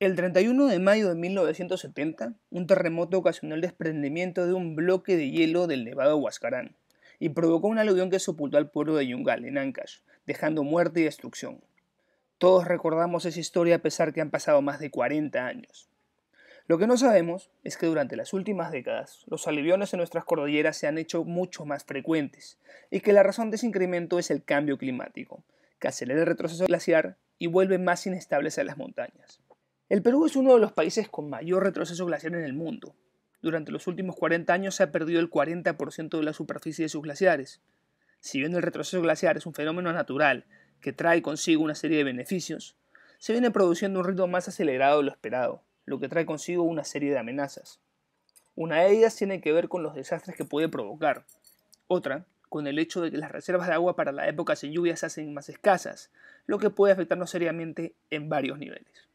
El 31 de mayo de 1970, un terremoto ocasionó el desprendimiento de un bloque de hielo del Nevado Huascarán y provocó un aluvión que sepultó al pueblo de Yungal, en Ancash, dejando muerte y destrucción. Todos recordamos esa historia a pesar que han pasado más de 40 años. Lo que no sabemos es que durante las últimas décadas los aluviones en nuestras cordilleras se han hecho mucho más frecuentes y que la razón de ese incremento es el cambio climático, que acelera el retroceso glaciar y vuelve más inestables a las montañas. El Perú es uno de los países con mayor retroceso glaciar en el mundo. Durante los últimos 40 años se ha perdido el 40% de la superficie de sus glaciares. Si bien el retroceso glaciar es un fenómeno natural que trae consigo una serie de beneficios, se viene produciendo un ritmo más acelerado de lo esperado, lo que trae consigo una serie de amenazas. Una de ellas tiene que ver con los desastres que puede provocar. Otra, con el hecho de que las reservas de agua para la época sin lluvias se hacen más escasas, lo que puede afectarnos seriamente en varios niveles.